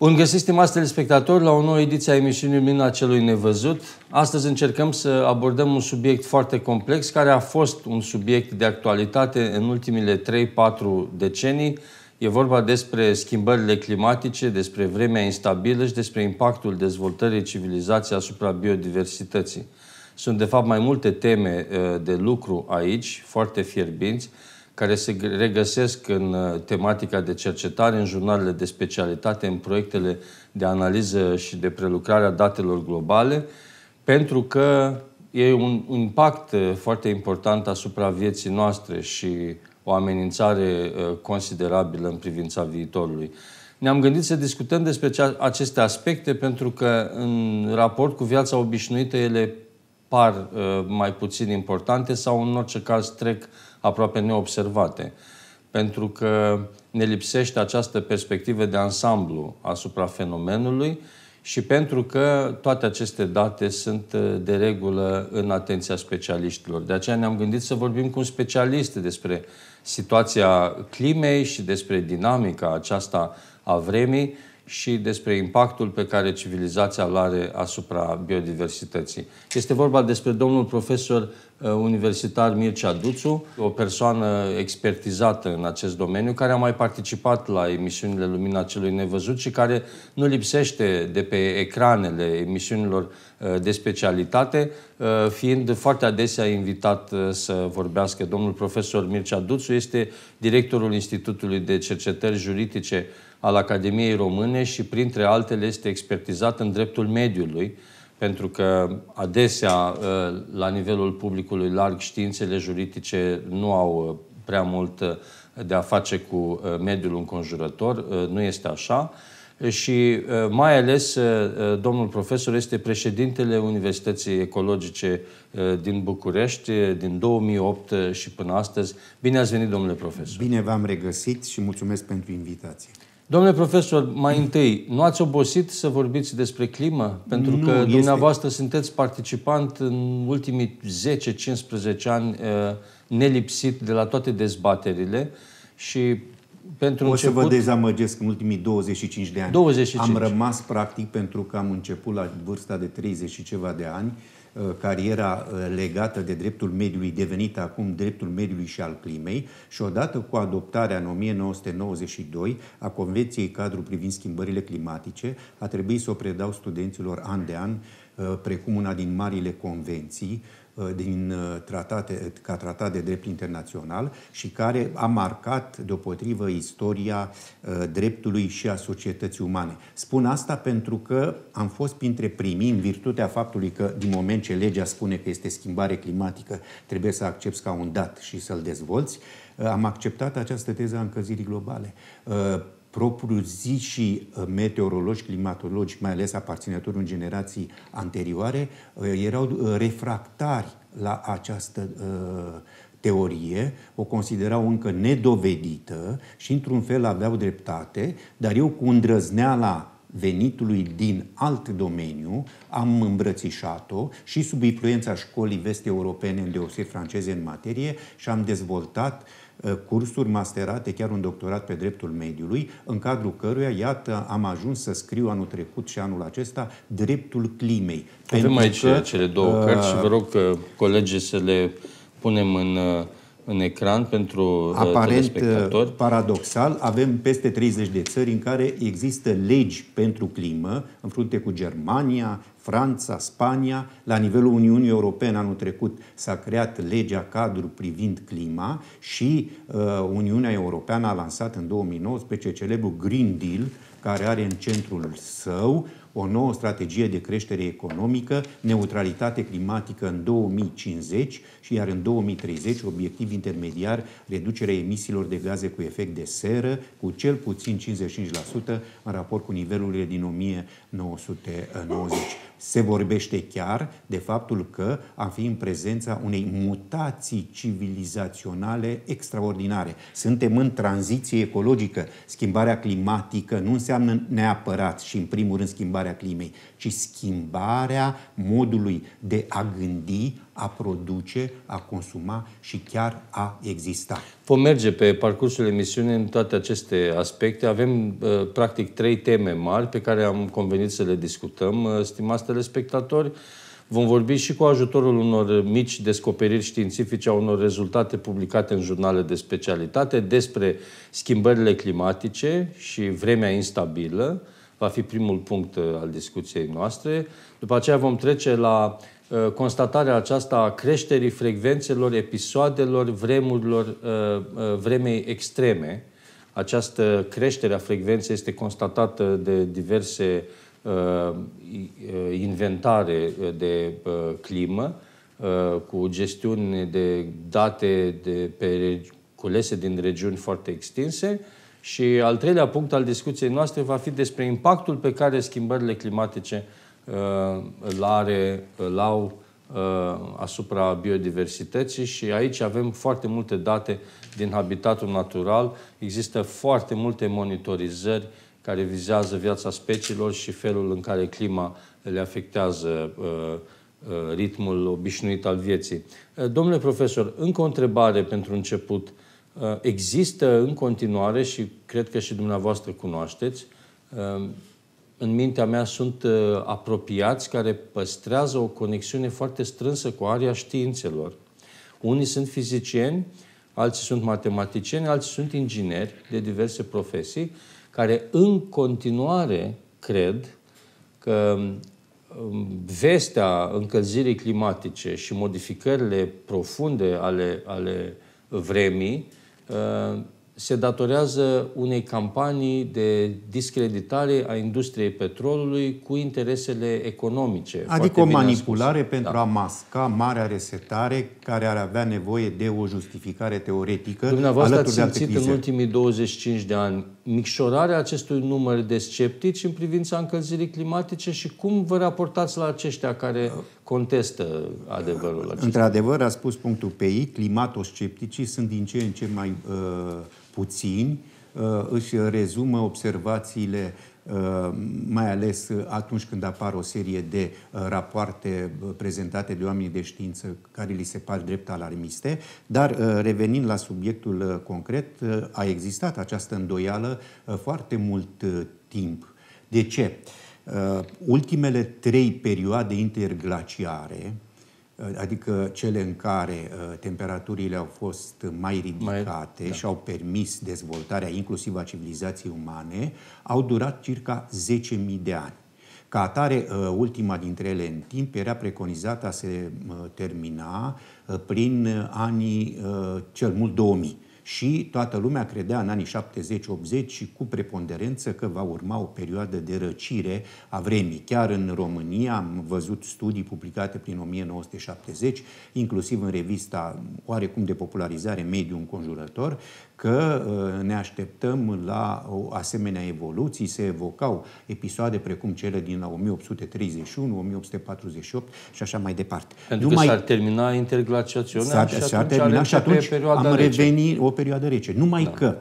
Bun găsit, stimați telespectatori, la o nouă ediție a emisiunii Lumina Celui Nevăzut. Astăzi încercăm să abordăm un subiect foarte complex, care a fost un subiect de actualitate în ultimile 3-4 decenii. E vorba despre schimbările climatice, despre vremea instabilă și despre impactul dezvoltării civilizației asupra biodiversității. Sunt, de fapt, mai multe teme uh, de lucru aici, foarte fierbinți, care se regăsesc în uh, tematica de cercetare, în jurnalele de specialitate, în proiectele de analiză și de prelucrare a datelor globale, pentru că e un impact uh, foarte important asupra vieții noastre și o amenințare uh, considerabilă în privința viitorului. Ne-am gândit să discutăm despre aceste aspecte pentru că în raport cu viața obișnuită ele par mai puțin importante sau în orice caz trec uh, aproape neobservate. Pentru că ne lipsește această perspectivă de ansamblu asupra fenomenului și pentru că toate aceste date sunt uh, de regulă în atenția specialiștilor. De aceea ne-am gândit să vorbim cu un specialist despre situația climei și despre dinamica aceasta a vremii, și despre impactul pe care civilizația îl are asupra biodiversității. Este vorba despre domnul profesor uh, universitar Mircea Duțu, o persoană expertizată în acest domeniu, care a mai participat la emisiunile Lumina Celui Nevăzut și care nu lipsește de pe ecranele emisiunilor uh, de specialitate, uh, fiind foarte adesea invitat să vorbească. Domnul profesor Mircea Duțu este directorul Institutului de Cercetări Juridice al Academiei Române și, printre altele, este expertizat în dreptul mediului, pentru că adesea, uh, la nivelul publicului larg, științele juridice nu au uh, prea mult uh, de a face cu mediul înconjurător, nu este așa. Și mai ales domnul profesor este președintele Universității Ecologice din București din 2008 și până astăzi. Bine ați venit, domnule profesor! Bine v-am regăsit și mulțumesc pentru invitație! Domnule profesor, mai întâi, nu ați obosit să vorbiți despre climă? Pentru nu, că este... dumneavoastră sunteți participant în ultimii 10-15 ani uh, nelipsit de la toate dezbaterile și pentru o început... să vă dezamăgesc în ultimii 25 de ani. 25. Am rămas practic pentru că am început la vârsta de 30 și ceva de ani Uh, cariera uh, legată de dreptul mediului, devenită acum dreptul mediului și al climei, și odată cu adoptarea în 1992 a Convenției cadru privind schimbările climatice, a trebuit să o predau studenților an de an, uh, precum una din marile convenții, Uh, din uh, tratate, ca tratat de drept internațional și care a marcat deopotrivă istoria uh, dreptului și a societății umane. Spun asta pentru că am fost printre primii, în virtutea faptului că din moment ce legea spune că este schimbare climatică, trebuie să accepți ca un dat și să-l dezvolți, am acceptat această teză a încălzirii globale propriu zi și uh, meteorologi, climatologi, mai ales aparținători în generații anterioare, uh, erau uh, refractari la această teorie, o considerau încă nedovedită și într-un fel aveau dreptate, dar eu cu îndrăzneala venitului din alt domeniu, am îmbrățișat-o și sub influența școlii veste europene, îndeoseb franceze în materie, și am dezvoltat uh, cursuri masterate, chiar un doctorat pe dreptul mediului, în cadrul căruia, iată, am ajuns să scriu anul trecut și anul acesta dreptul climei. Avem Pentru aici că, cele două uh, cărți și vă rog că uh, uh, colegii să le punem în uh, în ecran pentru uh, Aparent, uh, paradoxal, avem peste 30 de țări în care există legi pentru climă, în frunte cu Germania, Franța, Spania. La nivelul Uniunii Europene anul trecut s-a creat legea cadru privind clima și uh, Uniunea Europeană a lansat în 2019 celebrul Green Deal, care are în centrul său o nouă strategie de creștere economică, neutralitate climatică în 2050 și iar în 2030 obiectiv intermediar reducerea emisiilor de gaze cu efect de seră cu cel puțin 55% în raport cu nivelurile din 1000 1990. Uh, Se vorbește chiar de faptul că am fi în prezența unei mutații civilizaționale extraordinare. Suntem în tranziție ecologică. Schimbarea climatică nu înseamnă neapărat și, în primul rând, schimbarea climei, ci schimbarea modului de a gândi, a produce, a consuma și chiar a exista. Vom merge pe parcursul emisiunii în toate aceste aspecte. Avem, uh, practic, trei teme mari pe care am convenit să le discutăm, uh, stimați telespectatori. Vom vorbi și cu ajutorul unor mici descoperiri științifice, a unor rezultate publicate în jurnale de specialitate despre schimbările climatice și vremea instabilă. Va fi primul punct uh, al discuției noastre. După aceea vom trece la Uh, constatarea aceasta a creșterii frecvențelor, episoadelor, vremurilor, uh, uh, vremei extreme. Această creștere a frecvenței este constatată de diverse inventare de climă, cu gestiuni de date de pe culese din regiuni foarte extinse. Și al treilea punct al discuției noastre va fi despre impactul pe care schimbările climatice uh, Uh, îl, are, îl au uh, asupra biodiversității și aici avem foarte multe date din habitatul natural. Există foarte multe monitorizări care vizează viața speciilor și felul în care clima le afectează uh, ritmul obișnuit al vieții. Domnule profesor, încă o întrebare pentru început. Există în continuare și cred că și dumneavoastră cunoașteți în mintea mea sunt uh, apropiați, care păstrează o conexiune foarte strânsă cu area științelor. Unii sunt fizicieni, alții sunt matematicieni, alții sunt ingineri de diverse profesii, care în continuare cred că um, vestea încălzirii climatice și modificările profunde ale, ale vremii uh, se datorează unei campanii de discreditare a industriei petrolului cu interesele economice. Adică o manipulare pentru da. a masca marea resetare care ar avea nevoie de o justificare teoretică. Dumneavoastră ați simțit în ultimii 25 de ani micșorarea acestui număr de sceptici în privința încălzirii climatice și cum vă raportați la aceștia care contestă adevărul acesta? Într-adevăr, a spus punctul pe ei, climatoscepticii sunt din ce în ce mai uh, puțini, uh, își rezumă observațiile Uh, mai ales uh, atunci când apar o serie de uh, rapoarte prezentate de oameni de știință care li se par drept alarmiste, dar revenind la subiectul concret, a existat această îndoială foarte mult timp. De ce? Ultimele trei perioade interglaciare, Uh, adică cele în care uh, temperaturile au fost mai ridicate mai, da. și au permis dezvoltarea inclusiv a civilizației umane, au durat circa 10.000 de ani. Ca atare, uh, ultima dintre ele în timp era preconizată a se termina prin anii cel mult 2000 și toată lumea credea în anii 70-80 și cu preponderență că va urma o perioadă de răcire a vremii. Chiar în România am văzut studii publicate prin 1970, inclusiv în revista oarecum de popularizare mediu înconjurător, că ă, ne așteptăm la o asemenea evoluții, se evocau episoade precum cele din 1831, 1848 și așa mai departe. Pentru Numai... că s-ar termina interglaciațional s-ar, și s-ar termina și atunci am revenit o perioadă rece. Numai da. că,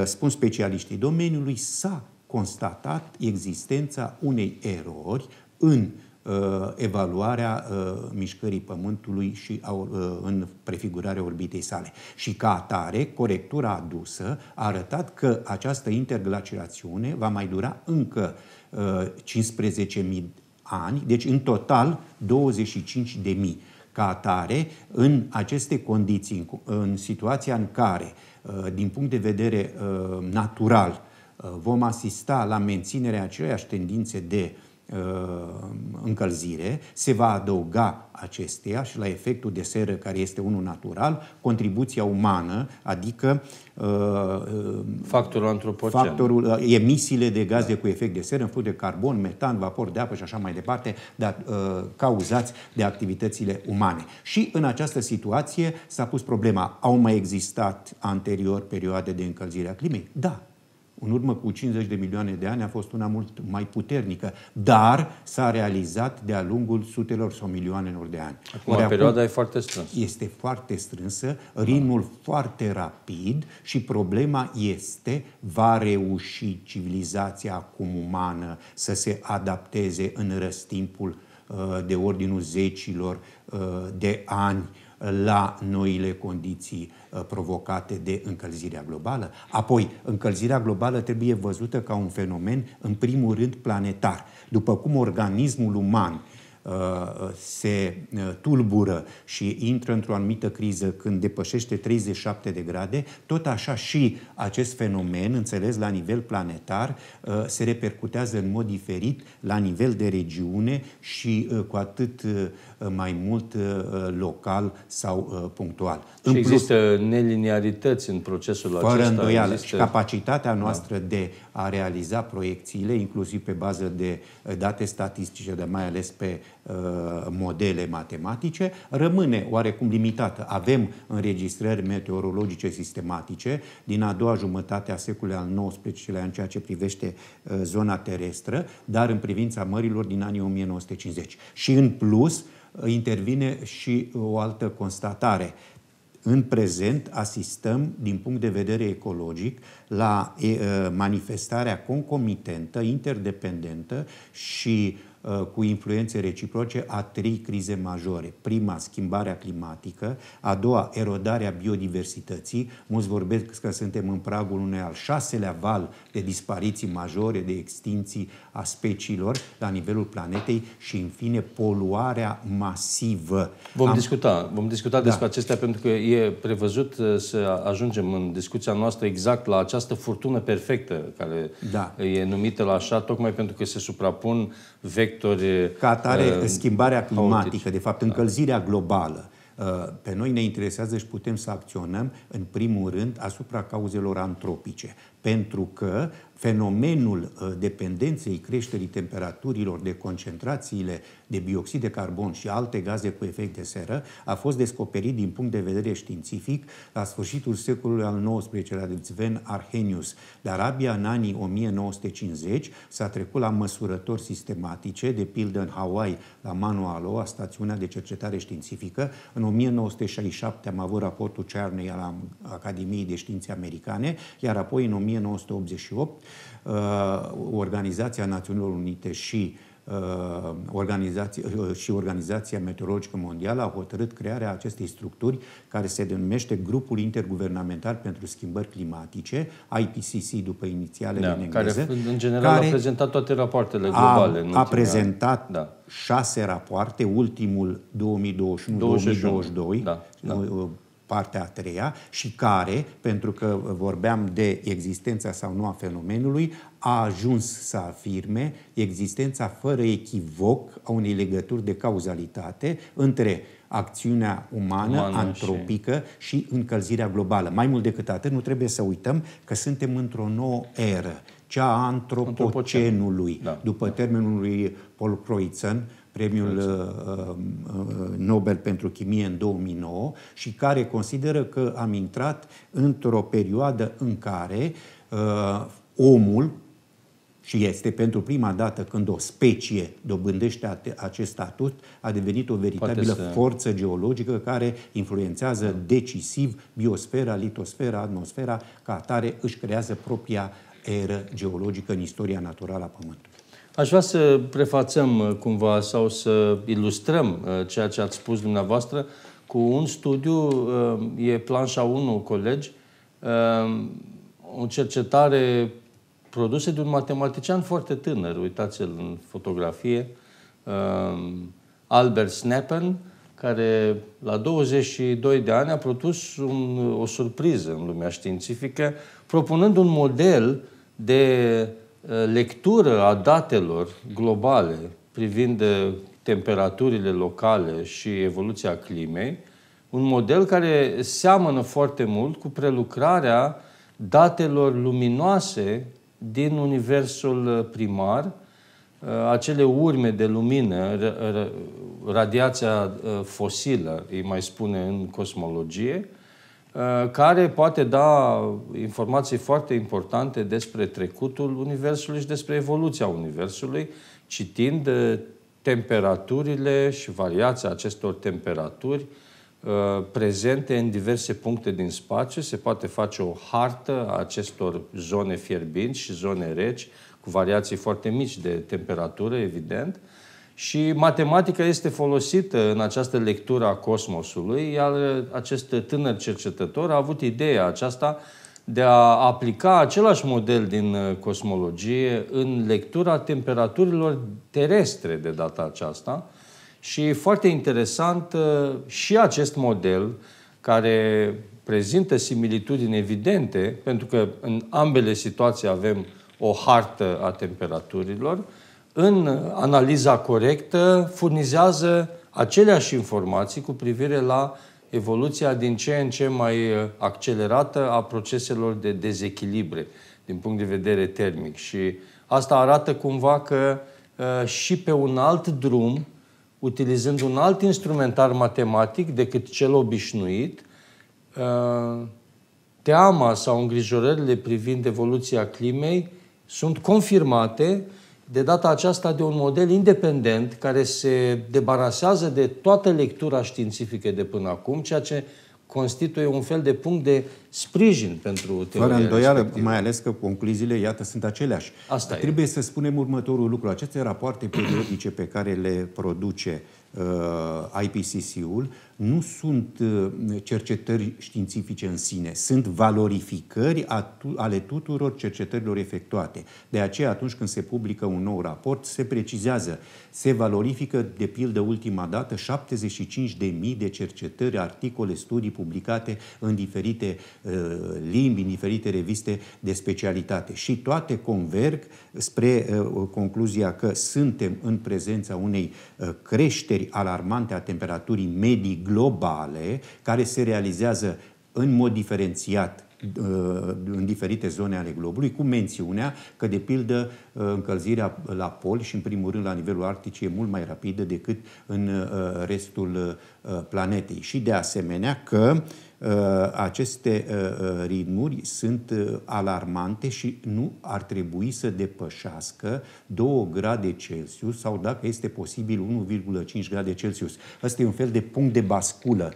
ă, spun specialiștii domeniului, s-a constatat existența unei erori în uh, Uh, evaluarea uh, mișcării Pământului și uh, în prefigurarea orbitei sale. Și ca atare, corectura adusă a arătat că această interglaciațiune va mai dura încă 15.000 ani, deci în total 25.000. Ca atare, în aceste condiții, în situația în care, din punct de vedere natural, vom asista la menținerea aceleiași tendințe de Uh, încălzire, se va adăuga acesteia și la efectul de seră care este unul natural, contribuția umană, adică uh, factorul antropocen. Factorul, uh, emisiile de gaze cu efect de seră în funcție de carbon, metan, vapor de apă și așa mai departe, dar cauzați de activitățile umane. Și în această situație s-a pus problema, au mai existat anterior perioade de încălzire a climei? Da, în urmă cu 50 de milioane de ani a fost una mult mai puternică, dar s-a realizat de-a lungul sutelor sau milioanelor de ani. Acum, Ori perioada acum e foarte strânsă. Este foarte strânsă, ritmul da. foarte rapid și problema este va reuși civilizația acum umană să se adapteze în răstimpul uh, de ordinul zecilor uh, de ani la noile condiții uh, provocate de încălzirea globală. Apoi, încălzirea globală trebuie văzută ca un fenomen, în primul rând, planetar. După cum organismul uman uh, se uh, tulbură și intră într-o anumită criză când depășește 37 de grade, tot așa și acest fenomen, înțeles la nivel planetar, se repercutează în mod diferit la nivel de regiune și cu atât Uh, mai mult uh, local sau uh, punctual. Și în există plus, neliniarități în procesul fără acesta. Fără îndoială. Există... capacitatea da. noastră da. de a realiza proiecțiile, inclusiv pe bază de date statistice, de mai ales pe Uh, modele matematice, rămâne oarecum limitată. Avem înregistrări meteorologice sistematice din a doua jumătate a secolului al XIX-lea în ceea ce privește uh, zona terestră, dar în privința mărilor din anii 1950. Și în plus uh, intervine și o altă constatare. În prezent asistăm, din punct de vedere ecologic, la manifestarea concomitentă, interdependentă și uh, Uh, cu influențe reciproce a trei crize majore. Prima, schimbarea climatică, a doua, erodarea biodiversității. Mulți vorbesc că suntem în pragul unei al șaselea val de dispariții majore, de extinții a speciilor la nivelul planetei și, în fine, poluarea masivă. Vom Am... discuta, vom discuta da. despre acestea pentru că e prevăzut uh, să ajungem în discuția noastră exact la această furtună perfectă care da. e numită la așa, tocmai pentru că se suprapun vechi efecturi... Ca atare, uh, schimbarea climatică, haotici. de fapt da. încălzirea globală, uh, pe noi ne interesează și putem să acționăm, în primul rând, asupra cauzelor antropice pentru că fenomenul uh, dependenței creșterii temperaturilor de concentrațiile de bioxid de carbon și alte gaze cu efect de seră a fost descoperit din punct de vedere științific la sfârșitul secolului al XIX-lea de Sven Arrhenius. De Arabia, în anii 1950, s-a trecut la măsurători sistematice, de pildă în Hawaii, la Manualoa, stațiunea de cercetare științifică. În 1967 am avut raportul Cerney al Academiei de Științe Americane, iar apoi în 1988, uh, Organizația Națiunilor Unite și uh, Organizația, uh, și Organizația Meteorologică Mondială au hotărât crearea acestei structuri care se denumește Grupul Interguvernamental pentru Schimbări Climatice, IPCC după inițialele da, în engleză. Care, în general, care a prezentat toate rapoartele globale. A, a prezentat da. șase rapoarte, ultimul 2021-2022, da, da partea a treia și care, pentru că vorbeam de existența sau nu a fenomenului, a ajuns să afirme existența fără echivoc a unei legături de cauzalitate între acțiunea umană, umană antropică și... și încălzirea globală. Mai mult decât atât, nu trebuie să uităm că suntem într-o nouă eră, cea a antropocenului, da. după da. termenul lui Paul Croizen, premiul uh, uh, Nobel pentru chimie în 2009 și care consideră că am intrat într-o perioadă în care uh, omul, și este pentru prima dată când o specie dobândește acest statut, a devenit o veritabilă să... forță geologică care influențează decisiv biosfera, litosfera, atmosfera, ca atare își creează propria eră geologică în istoria naturală a Pământului. Aș vrea să prefațăm uh, cumva sau să ilustrăm uh, ceea ce ați spus dumneavoastră cu un studiu, uh, e planșa 1, colegi, o cercetare produsă de un matematician foarte tânăr, uitați-l în fotografie, Albert Snappen, care la 22 de ani a produs un, o surpriză în lumea științifică, propunând un model de Eh, lectură a datelor globale privind eh, temperaturile locale și evoluția climei, un model care seamănă foarte mult cu prelucrarea datelor luminoase din universul eh, primar, acele urme de lumină, radiația fosilă, îi mai spune în cosmologie, Uh, care poate da informații foarte importante despre trecutul Universului și despre evoluția Universului, citind uh, temperaturile și variația acestor temperaturi uh, prezente în diverse puncte din spațiu. Se poate face o hartă a acestor zone fierbinți și zone reci, cu variații foarte mici de temperatură, evident, și matematica este folosită în această lectură a cosmosului, iar acest tânăr cercetător a avut ideea aceasta de a aplica același model din uh, cosmologie în lectura temperaturilor terestre de data aceasta. Și foarte interesant uh, și acest model care prezintă similitudini evidente, pentru că în ambele situații avem o hartă a temperaturilor, în analiza corectă, furnizează aceleași informații cu privire la evoluția din ce în ce mai uh, accelerată a proceselor de dezechilibre din punct de vedere termic. Și asta arată cumva că uh, și pe un alt drum, utilizând un alt instrumentar matematic decât cel obișnuit, uh, teama sau îngrijorările privind evoluția climei sunt confirmate de data aceasta de un model independent care se debarasează de toată lectura științifică de până acum, ceea ce constituie un fel de punct de sprijin pentru teoria Fără îndoială, respectivă. mai ales că concluziile, iată, sunt aceleași. Asta Trebuie e. să spunem următorul lucru. Aceste rapoarte periodice pe care le produce uh, IPCC-ul nu sunt uh, cercetări științifice în sine, sunt valorificări atu- ale tuturor cercetărilor efectuate. De aceea, atunci când se publică un nou raport, se precizează, se valorifică, de pildă, ultima dată, 75.000 de cercetări, articole, studii publicate în diferite Uh, limbi, în diferite reviste de specialitate. Și toate converg spre uh, concluzia că suntem în prezența unei uh, creșteri alarmante a temperaturii medii globale, care se realizează în mod diferențiat în diferite zone ale globului, cu mențiunea că, de pildă, încălzirea la pol și, în primul rând, la nivelul arctic e mult mai rapidă decât în restul planetei. Și, de asemenea, că Uh, aceste uh, uh, ritmuri sunt alarmante și nu ar trebui să depășească 2 grade Celsius sau, dacă este posibil, 1,5 grade Celsius. Asta e un fel de punct de basculă.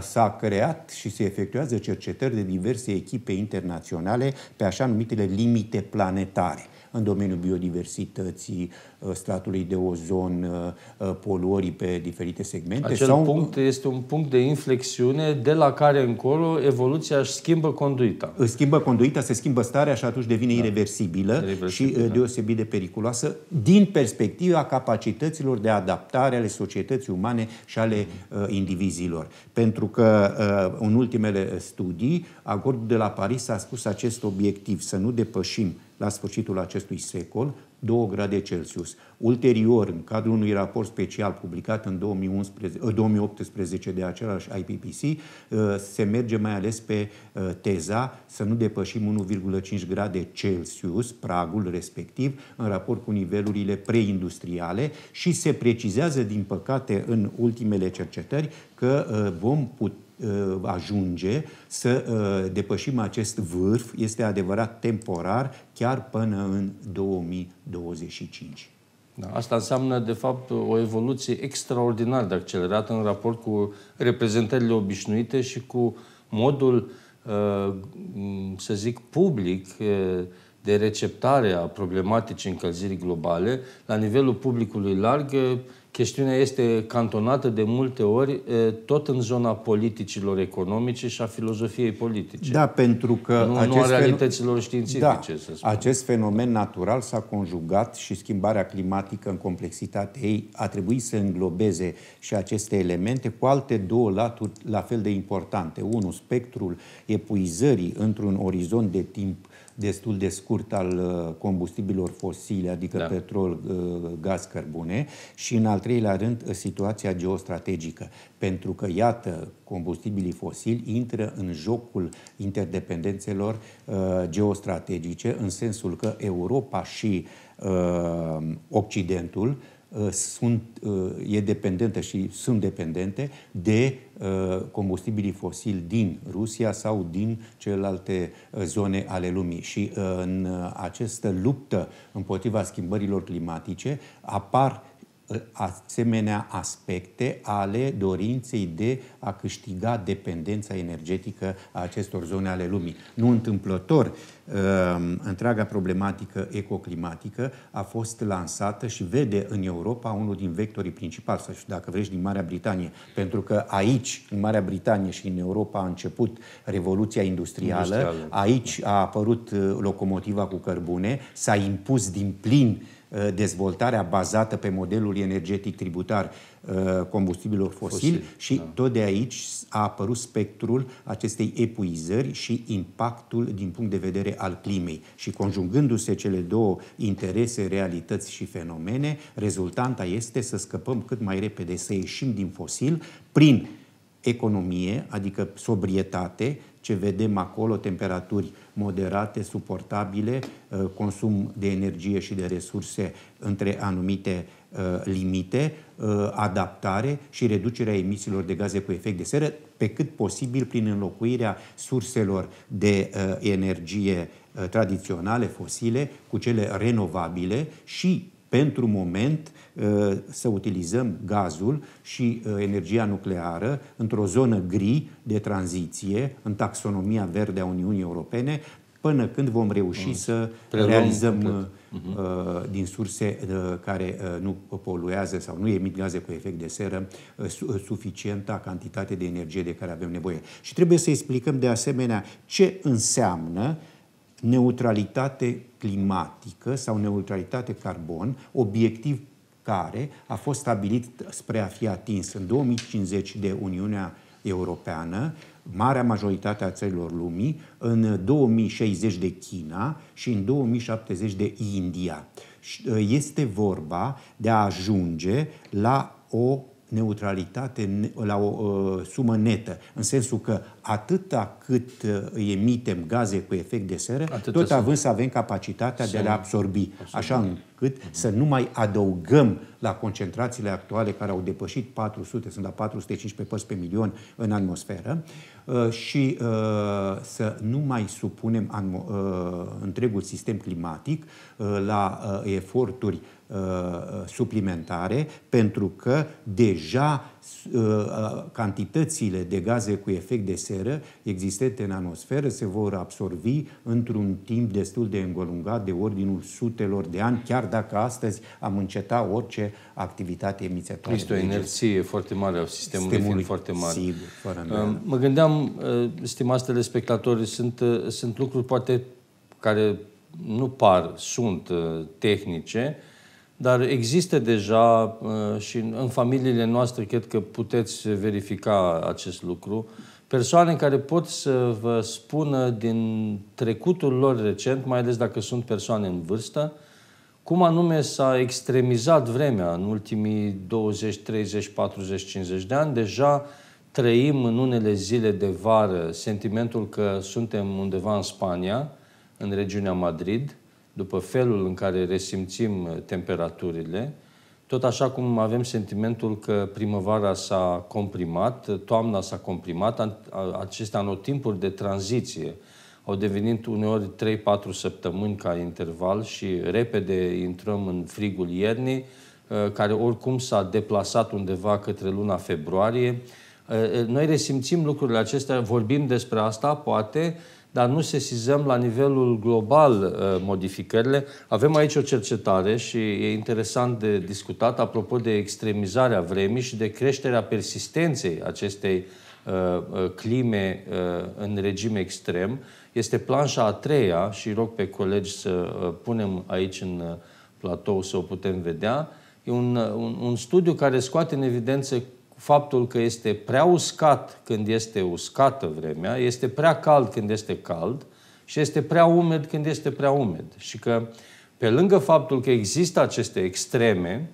S-a creat și se efectuează cercetări de diverse echipe internaționale pe așa numitele limite planetare în domeniul biodiversității, uh, stratului de ozon, uh, uh, poluării pe diferite segmente. Acel sau... punct este un punct de inflexiune de la care încolo evoluția își schimbă conduita. Își schimbă conduita, se schimbă starea și atunci devine da. irreversibilă, irreversibilă și da. deosebit de periculoasă din perspectiva capacităților de adaptare ale societății umane și ale uh, indivizilor. Pentru că uh, în ultimele studii, acordul de la Paris a spus acest obiectiv, să nu depășim la sfârșitul acestui secol, 2 grade Celsius. Ulterior, în cadrul unui raport special publicat în 2011, 2018 de același IPPC, uh, se merge mai ales pe uh, teza să nu depășim 1,5 grade Celsius, pragul respectiv, în raport cu nivelurile preindustriale și se precizează, din păcate, în ultimele cercetări că uh, vom putea Uh, ajunge să uh, depășim acest vârf, este adevărat temporar, chiar până în 2025. Da, asta înseamnă, de fapt, o evoluție extraordinar de accelerată în raport cu reprezentările obișnuite și cu modul, uh, să zic, public de receptare a problematicii încălzirii globale la nivelul publicului larg Chestiunea este cantonată de multe ori tot în zona politicilor economice și a filozofiei politice. Da, pentru că... Nu, acest nu a realităților științifice, da, să spun. Acest fenomen natural s-a conjugat și schimbarea climatică în complexitatea ei a trebuit să înglobeze și aceste elemente cu alte două laturi la fel de importante. Unul, spectrul epuizării într-un orizont de timp destul de scurt al uh, combustibilor fosile, adică da. petrol, uh, gaz, cărbune, și în al treilea rând uh, situația geostrategică. Pentru că, iată, combustibilii fosili intră în jocul interdependențelor geostrategice, în sensul că Europa și Occidentul sunt, e dependentă și sunt dependente de Uh, combustibilii fosili din Rusia sau din celelalte uh, zone ale lumii. Și uh, în această luptă împotriva schimbărilor climatice apar asemenea aspecte ale dorinței de a câștiga dependența energetică a acestor zone ale lumii. Nu întâmplător, ehm, întreaga problematică ecoclimatică a fost lansată și vede în Europa unul din vectorii principali, sau dacă vrei din Marea Britanie. Pentru că aici, în Marea Britanie și în Europa, a început revoluția industrială, industrială. aici a apărut eh, locomotiva cu cărbune, s-a impus din plin uh, Uh, dezvoltarea bazată pe modelul energetic tributar uh, combustibilor fosili Fosil, și da. tot de aici a apărut spectrul acestei epuizări și impactul din punct de vedere al climei. Și conjungându-se cele două interese, realități și fenomene, rezultanta este să scăpăm cât mai repede, să ieșim din fosil prin economie, adică sobrietate, ce vedem acolo, temperaturi moderate, suportabile, uh, consum de energie și de resurse între anumite uh, limite, uh, adaptare și reducerea emisiilor de gaze cu efect de seră, pe cât posibil prin înlocuirea surselor de energie tradiționale, fosile, cu cele renovabile și pentru moment uh, să utilizăm gazul și uh, energia nucleară într-o zonă gri de tranziție, în taxonomia verde a Uniunii Europene, până când vom reuși mm. să Preluăm realizăm uh, mhm. uh, din surse uh, care uh, nu poluează sau nu emit gaze cu efect de seră uh, suficienta cantitate de energie de care avem nevoie. Și trebuie să explicăm de asemenea ce înseamnă uh, neutralitate climatică sau neutralitate carbon, obiectiv care a fost stabilit spre a fi atins în 2050 de Uniunea Europeană, marea majoritate a țărilor lumii, în 2060 de China și în 2070 de India. Ă, este vorba de a ajunge la o neutralitate la o ă, sumă netă, în sensul că atâta cât ă, emitem gaze cu efect de seră, Atâta tot având să avem capacitatea de a le absorbi, absorbi, așa încât uh-huh. să nu mai adăugăm la concentrațiile actuale care au depășit 400, sunt la 415 părți pe milion în atmosferă ă, și să nu mai supunem întregul sistem climatic la eforturi Uh, suplimentare, pentru că deja uh, uh, cantitățile de gaze cu efect de seră existente în atmosferă se vor absorbi într-un timp destul de îngolungat, de ordinul sutelor de ani, chiar dacă astăzi am încetat orice activitate emițătoare. Este o inerție foarte mare a sistemului, Stemului, foarte mare. Sigur, fără mea. Um, mă gândeam, stimați telespectatori, sunt, sunt lucruri poate care nu par, sunt tehnice, dar există deja uh, și în familiile noastre, cred că puteți verifica acest lucru, persoane care pot să vă spună din trecutul lor recent, mai ales dacă sunt persoane în vârstă, cum anume s-a extremizat vremea în ultimii 20, 30, 40, 50 de ani. Deja trăim în unele zile de vară sentimentul că suntem undeva în Spania, în regiunea Madrid – după felul în care resimțim uh, temperaturile, tot așa cum avem sentimentul că primăvara s-a comprimat, uh, toamna s-a comprimat, aceste anotimpuri de tranziție au devenit uneori 3-4 săptămâni ca interval și repede intrăm în frigul iernii, uh, care oricum s-a deplasat undeva către luna februarie. Noi resimțim lucrurile acestea, vorbim despre asta, poate, dar nu sesizăm la nivelul global uh, modificările. Avem aici o cercetare și e interesant de discutat apropo de extremizarea vremii și de creșterea persistenței acestei uh, uh, clime în regim extrem. Este planșa a treia și rog pe colegi să punem aici în platou să o putem vedea. E un, un, un studiu care scoate în evidență faptul că este prea uscat când este uscată vremea, este prea cald când este cald și este prea umed când este prea umed. Și că pe lângă faptul că există aceste extreme,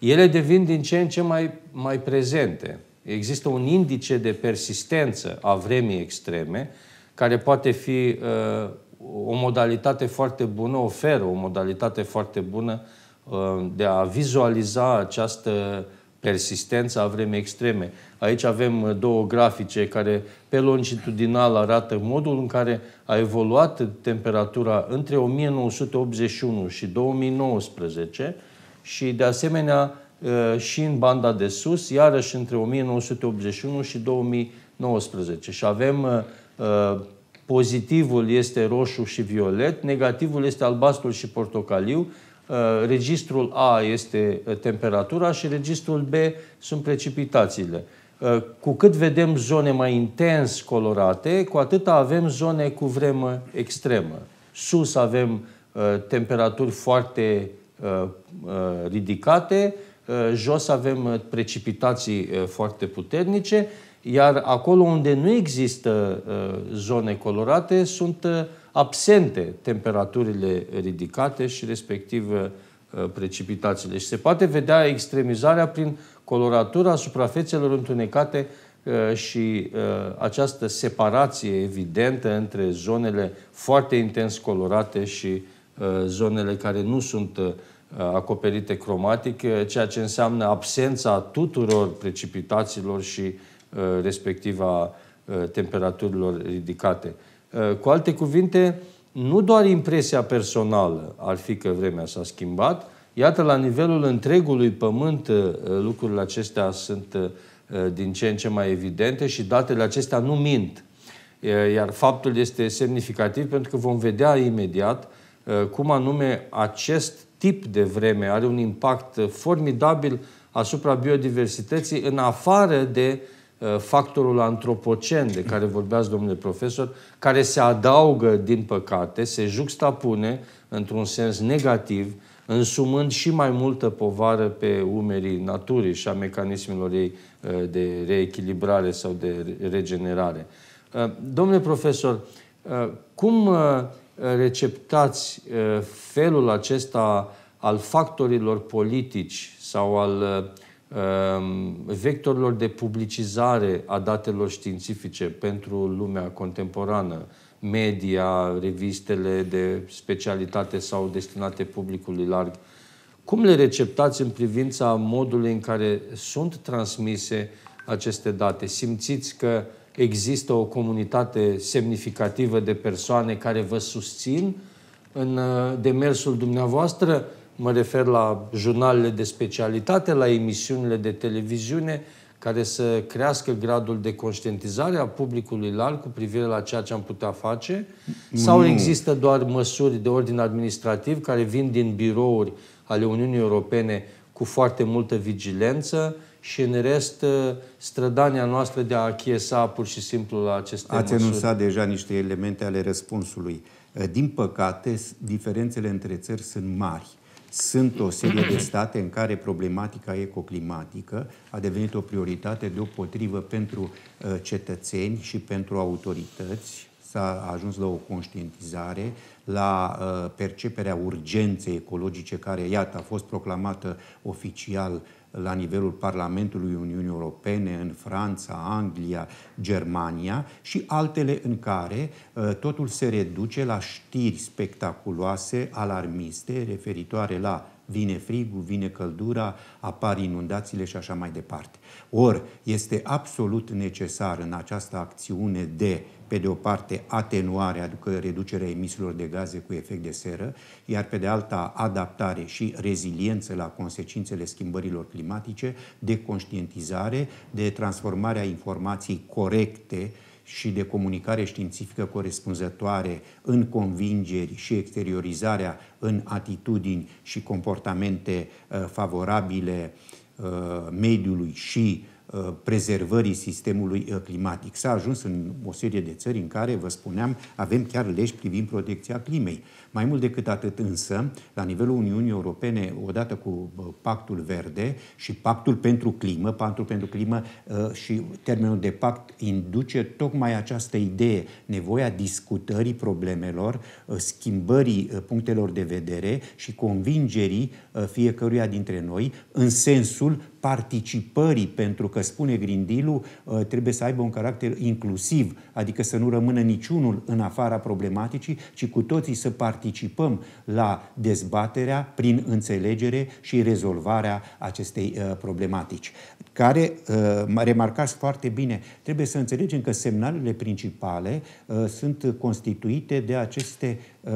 ele devin din ce în ce mai, mai prezente. Există un indice de persistență a vremii extreme, care poate fi uh, o modalitate foarte bună, oferă o modalitate foarte bună uh, de a vizualiza această persistența vreme extreme. Aici avem uh, două grafice care pe longitudinal arată modul în care a evoluat temperatura între 1981 și 2019 și de asemenea uh, și în banda de sus, iarăși între 1981 și 2019. Și avem uh, pozitivul este roșu și violet, negativul este albastru și portocaliu, Uh, registrul A este uh, temperatura și registrul B sunt precipitațiile. Uh, cu cât vedem zone mai intens colorate, cu atât avem zone cu vremă extremă. Sus avem temperaturi foarte ridicate, jos avem precipitații foarte puternice, iar acolo unde nu există zone colorate sunt absente temperaturile ridicate și respectiv uh, precipitațiile. Și se poate vedea extremizarea prin coloratura suprafețelor întunecate uh, și uh, această separație evidentă între zonele foarte intens colorate și zonele care nu sunt acoperite cromatic, ceea ce înseamnă absența tuturor precipitațiilor și respectiva temperaturilor ridicate. Eh, cu alte cuvinte, nu doar impresia personală ar fi că vremea s-a schimbat, iată, la nivelul întregului pământ eh, eh, lucrurile acestea sunt din ce în ce mai evidente și datele acestea nu mint. Iar faptul este semnificativ pentru că vom vedea imediat cum anume acest tip de vreme are un impact formidabil asupra biodiversității în afară de uh, Uh, factorul antropocen de care vorbeați, domnule profesor, care se adaugă, din păcate, se juxtapune într-un sens negativ, însumând și mai multă povară pe umerii naturii și a mecanismelor ei uh, de reechilibrare sau de regenerare. Uh, domnule profesor, cum receptați felul acesta al factorilor politici sau al uh, Ehm, vectorilor de publicizare a datelor științifice pentru lumea contemporană, media, revistele de specialitate sau destinate publicului larg, cum le receptați în privința modului în care sunt transmise aceste date? Simțiți că există o comunitate semnificativă de persoane care vă susțin în eh, demersul dumneavoastră Mă refer la jurnalele de specialitate, la emisiunile de televiziune, care să crească gradul de conștientizare a publicului larg cu privire la ceea ce am putea face? Sau există doar măsuri de ordin administrativ care vin din birouri ale Uniunii Europene cu foarte multă vigilență și în rest strădania noastră de a achiesa pur și simplu la aceste Ați măsuri? Ați anunțat deja niște elemente ale răspunsului. Din păcate, diferențele între țări sunt mari. Sunt o serie de state în care problematica ecoclimatică a devenit o prioritate deopotrivă pentru uh, cetățeni și pentru autorități. S-a ajuns la o conștientizare, la uh, perceperea urgenței ecologice care, iată, a fost proclamată oficial uh, la nivelul Parlamentului Uniunii Europene, în Franța, Anglia, Germania și altele în care uh, totul se reduce la știri spectaculoase, alarmiste, referitoare la vine frigul, vine căldura, apar inundațiile și așa mai departe. Ori este absolut necesar în această acțiune de uh, pe de o parte, atenuare, adică reducerea emisiilor de gaze cu efect de seră, iar pe de alta, adaptare și reziliență la consecințele schimbărilor climatice, de conștientizare, de transformarea informației corecte și de comunicare științifică corespunzătoare în convingeri și exteriorizarea în atitudini și comportamente uh, favorabile uh, mediului și uh, Uh, prezervării sistemului uh, climatic. S-a ajuns în o serie de țări în care, vă spuneam, avem chiar legi privind protecția climei. Mai mult decât atât însă, la nivelul Uniunii Europene, odată cu Pactul Verde și Pactul pentru Climă, Pactul pentru Climă ă, și termenul de pact induce tocmai această idee, nevoia discutării problemelor, ă, schimbării ă, punctelor de vedere și convingerii fiecăruia dintre noi în sensul participării, pentru că, spune Grindilu, trebuie să aibă un caracter inclusiv, adică să nu rămână niciunul în afara problematicii, ci cu toții să participe participăm la dezbaterea prin înțelegere și rezolvarea acestei uh, problematici care, uh, remarcați foarte bine, trebuie să înțelegem că semnalele principale uh, sunt constituite de aceste uh,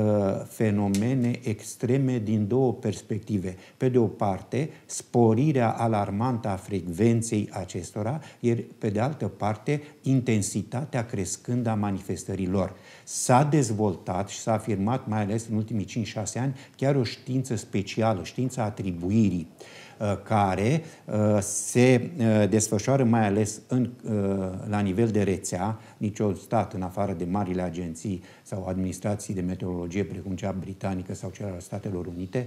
fenomene extreme din două perspective. Pe de o parte, sporirea alarmantă a frecvenței acestora, iar pe de altă parte, intensitatea crescând a manifestărilor. S-a dezvoltat și s-a afirmat, mai ales în ultimii 5-6 ani, chiar o știință specială, știința atribuirii. Uh, care uh, se uh, desfășoară mai ales în, la nivel de rețea. Niciun stat, în afară de marile agenții sau administrații de meteorologie, precum cea britanică sau cea al Statelor Unite,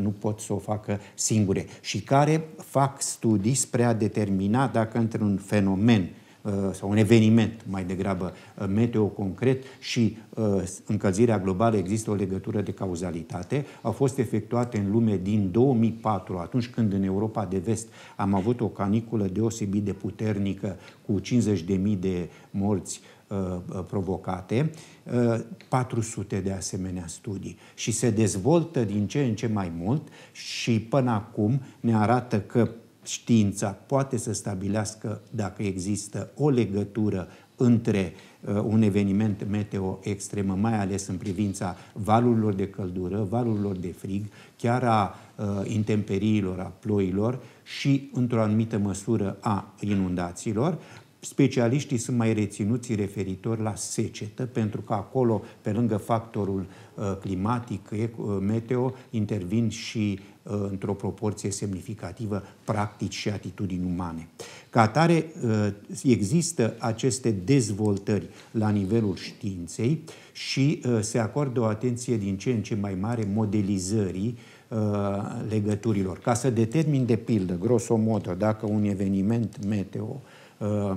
nu pot să o facă singure. Și care fac studii spre a determina dacă într-un fenomen uh, Uh, sau un eveniment mai degrabă uh, meteo concret și uh, încălzirea globală există o legătură de cauzalitate, au fost efectuate în lume din 2004, atunci când în Europa de vest am avut o caniculă deosebit de puternică cu 50.000 de morți provocate, 400 de asemenea studii și se dezvoltă din ce în ce mai mult și până acum ne arată că știința poate să stabilească dacă există o legătură între uh, un eveniment meteo extremă, mai ales în privința valurilor de căldură, valurilor de frig, chiar a uh, intemperiilor, a ploilor și, într-o anumită măsură, a inundațiilor, Specialiștii sunt mai reținuți referitor la secetă, pentru că acolo, pe lângă factorul uh, climatic, uh, meteo, intervin și, uh, într-o proporție semnificativă, practici și atitudini umane. Ca atare, uh, există aceste dezvoltări la nivelul științei și uh, se acordă o atenție din ce în ce mai mare modelizării uh, legăturilor. Ca să determin de pildă, grosomodo, dacă un eveniment meteo uh, Uh,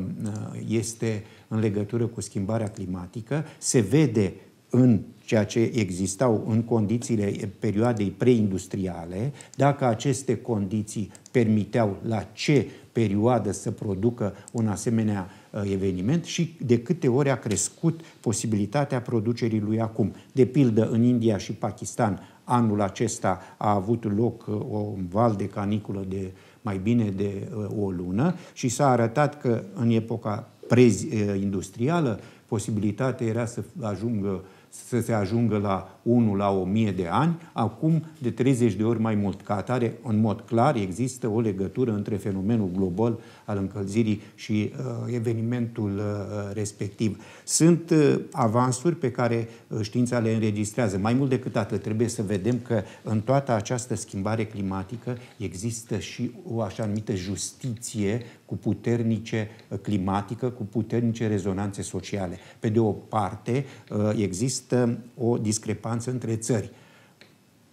este în legătură cu schimbarea climatică, se vede în ceea ce existau în condițiile perioadei preindustriale, dacă aceste condiții permiteau la ce perioadă să producă un asemenea uh, eveniment și de câte ori a crescut posibilitatea producerii lui acum. De pildă, în India și Pakistan, anul acesta a avut loc uh, un val de caniculă de mai bine de uh, o lună și s-a arătat că în epoca prezi uh, industrială posibilitatea era să ajungă să se ajungă la 1 la 1000 de ani, acum de 30 de ori mai mult. Ca atare, în mod clar, există o legătură între fenomenul global al încălzirii și uh, evenimentul uh, respectiv. Sunt uh, avansuri pe care uh, știința le înregistrează. Mai mult decât atât, trebuie să vedem că în toată această schimbare climatică există și o așa numită justiție cu puternice uh, climatică, cu puternice rezonanțe sociale. Pe de o parte, uh, există o discrepanță discrepanță între țări.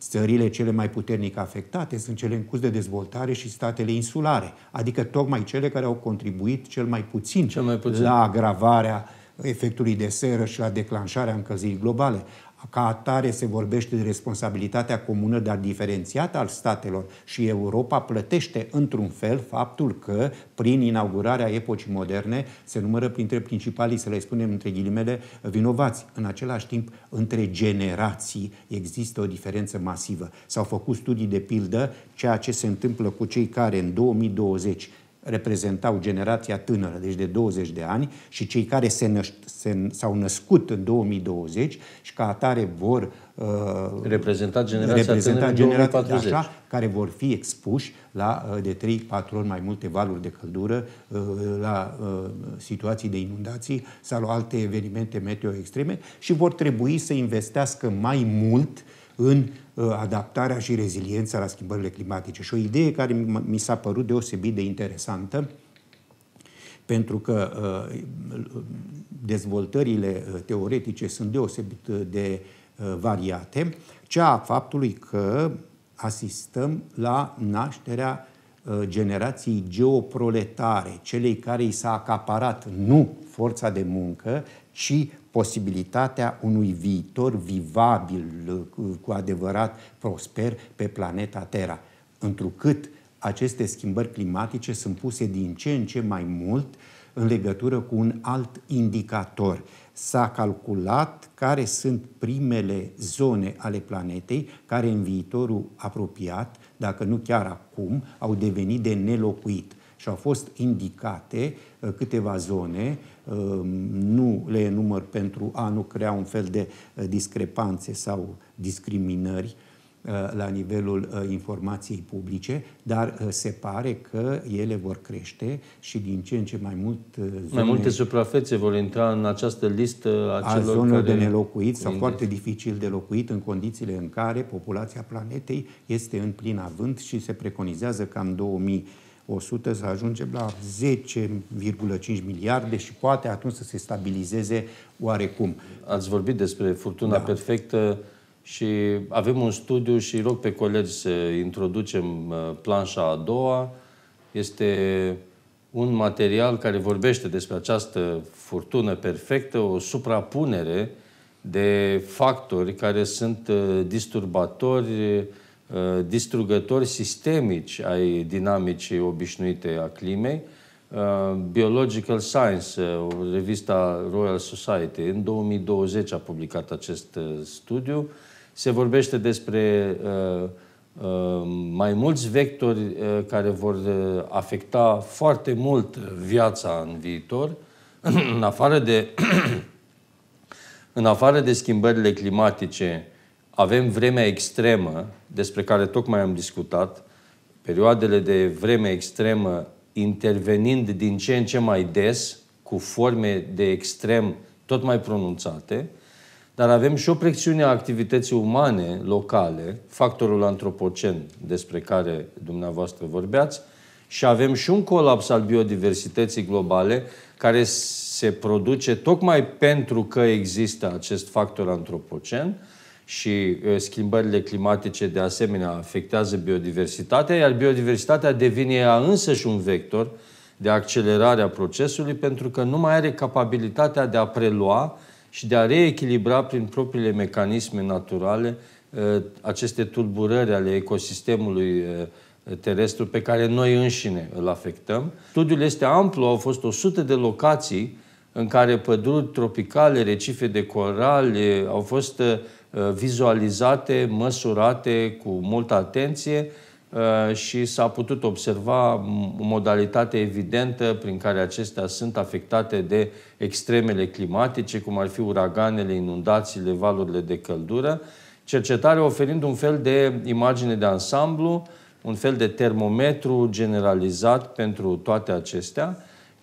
Țările cele mai puternic afectate sunt cele în curs de dezvoltare și statele insulare, adică tocmai cele care au contribuit cel mai puțin, cel mai puțin. la agravarea efectului de seră și la declanșarea încălzirii globale ca atare se vorbește de responsabilitatea comună, dar diferențiată al statelor și Europa plătește într-un fel faptul că, prin inaugurarea epocii moderne, se numără printre principalii, să le spunem între ghilimele, vinovați. În același timp, între generații există o diferență masivă. S-au făcut studii de pildă, ceea ce se întâmplă cu cei care în 2020 reprezentau generația tânără, deci de 20 de ani, și cei care se năș- se, s-au născut în 2020 și ca atare vor uh, reprezenta generația reprezenta generația așa, care vor fi expuși la uh, de 3-4 ori mai multe valuri de căldură, uh, la uh, situații de inundații sau la alte evenimente meteo extreme și vor trebui să investească mai mult în Uh, adaptarea și reziliența la schimbările climatice. Și o idee care mi s-a părut deosebit de interesantă, pentru că uh, dezvoltările uh, teoretice sunt deosebit de variate, cea a faptului că asistăm la nașterea generației geoproletare, celei care i s-a acaparat nu forța de muncă, ci posibilitatea unui viitor vivabil, cu adevărat prosper pe planeta Terra. Întrucât aceste schimbări climatice sunt puse din ce în ce mai mult în legătură cu un alt indicator. S-a calculat care sunt primele zone ale planetei care în viitorul apropiat, dacă nu chiar acum, au devenit de nelocuit și au fost indicate uh, câteva zone Um, nu le enumăr pentru a nu crea un fel de uh, discrepanțe sau discriminări uh, la nivelul uh, informației publice, dar se pare că ele vor crește și din ce în ce mai mult zone, mai multe suprafețe vor intra în această listă a, a zonă care... de nelocuit sau foarte dificil de locuit în condițiile în care populația planetei este în plin avânt și se preconizează cam 2000 100 să ajungem la 10,5 miliarde și poate atunci să se stabilizeze oarecum. Ați vorbit despre furtuna da. perfectă și avem un studiu și rog pe colegi să introducem uh, planșa a doua. Este un material care vorbește despre această furtună perfectă, o suprapunere de factori care sunt uh, disturbatori, Uh, distrugători sistemici ai dinamicii obișnuite a climei, uh, Biological Science, uh, revista Royal Society, în 2020 a publicat acest studiu. Se vorbește despre mai mulți vectori care vor afecta foarte mult viața în viitor, în afară de, în afară de schimbările climatice, avem vremea extremă, despre care tocmai am discutat, perioadele de vreme extremă intervenind din ce în ce mai des, cu forme de extrem tot mai pronunțate, dar avem și o presiune a activității umane locale, factorul antropocen despre care dumneavoastră vorbeați, și avem și un colaps al biodiversității globale care se produce tocmai pentru că există acest factor antropocen, și uh, schimbările climatice de asemenea afectează biodiversitatea, iar biodiversitatea devine ea însăși un vector de accelerare a procesului pentru că nu mai are capabilitatea de a prelua și de a reechilibra prin propriile mecanisme naturale uh, aceste tulburări ale ecosistemului uh, terestru pe care noi înșine îl afectăm. Studiul este amplu, au fost 100 de locații în care păduri tropicale, recife de corale au fost Uh, vizualizate, măsurate cu multă atenție uh, și s-a putut observa o modalitate evidentă prin care acestea sunt afectate de extremele climatice, cum ar fi uraganele, inundațiile, valurile de căldură, cercetare oferind un fel de imagine de ansamblu, un fel de termometru generalizat pentru toate acestea,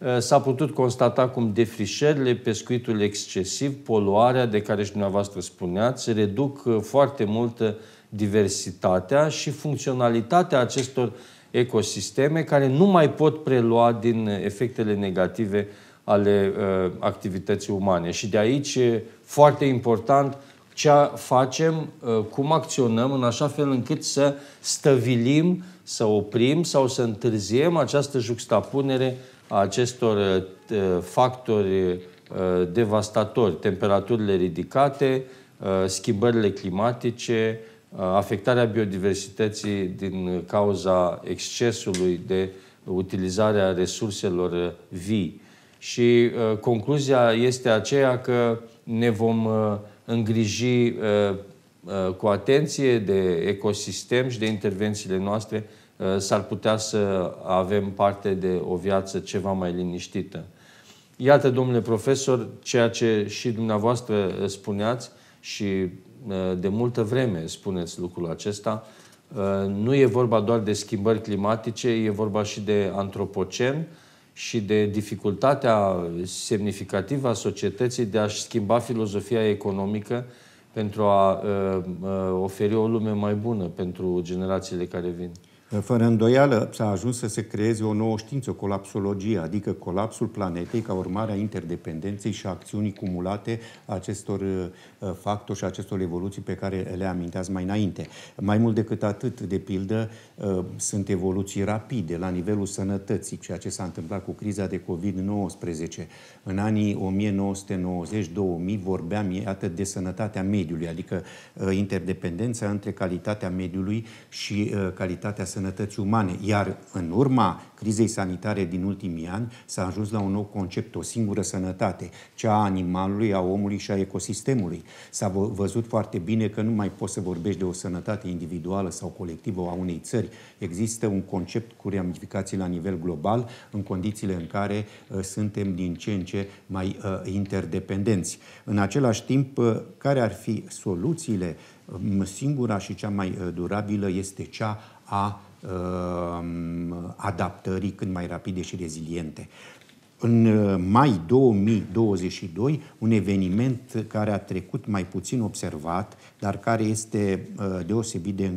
Eh, s-a putut constata cum defrișările, pescuitul excesiv, poluarea de care și dumneavoastră spuneați, reduc eh, foarte mult eh, diversitatea și funcționalitatea acestor ecosisteme care nu mai pot prelua din efectele negative ale uh, activității umane. Și de aici foarte important ce facem, uh, cum acționăm în așa fel încât să stăvilim, să oprim sau să întârziem această juxtapunere a acestor uh, uh, factori uh, devastatori, temperaturile ridicate, schimbările climatice, afectarea biodiversității din cauza excesului de utilizare a resurselor vii. Și concluzia este aceea că ne vom îngriji cu atenție de ecosistem și de intervențiile noastre Eh, s-ar putea să avem parte de o viață ceva mai liniștită. Iată, domnule profesor, ceea ce și dumneavoastră eh, spuneați și eh, de multă vreme spuneți lucrul acesta, nu e vorba doar de schimbări climatice, e vorba și de antropocen și de dificultatea semnificativă a societății de a-și schimba filozofia economică pentru a oferi o lume mai bună pentru generațiile care vin. Fără îndoială s-a ajuns să se creeze o nouă știință, o colapsologie, adică colapsul planetei ca urmare a interdependenței și a acțiunii cumulate acestor Uh, factor și acestor evoluții pe care le aminteați mai înainte. Mai mult decât atât, de pildă, uh, sunt evoluții rapide la nivelul sănătății, ceea ce s-a întâmplat cu criza de COVID-19. În anii 1990-2000 vorbeam, iată, de sănătatea mediului, adică uh, interdependența între calitatea mediului și calitatea sănătății umane. Iar în urma crizei sanitare din ultimii ani, s-a ajuns la un nou concept, o singură sănătate, cea a animalului, a omului și a ecosistemului. S-a văzut foarte bine că nu mai poți să vorbești de o sănătate individuală sau colectivă a unei țări. Există un concept cu ramificații la nivel global, în condițiile în care uh, suntem din ce în ce mai uh, interdependenți. În același timp, uh, care ar fi soluțiile? Singura și cea mai uh, durabilă este cea a Uh, adaptării cât mai rapide și reziliente. În uh, mai 2022, un eveniment care a trecut mai puțin observat, dar care este uh, deosebit de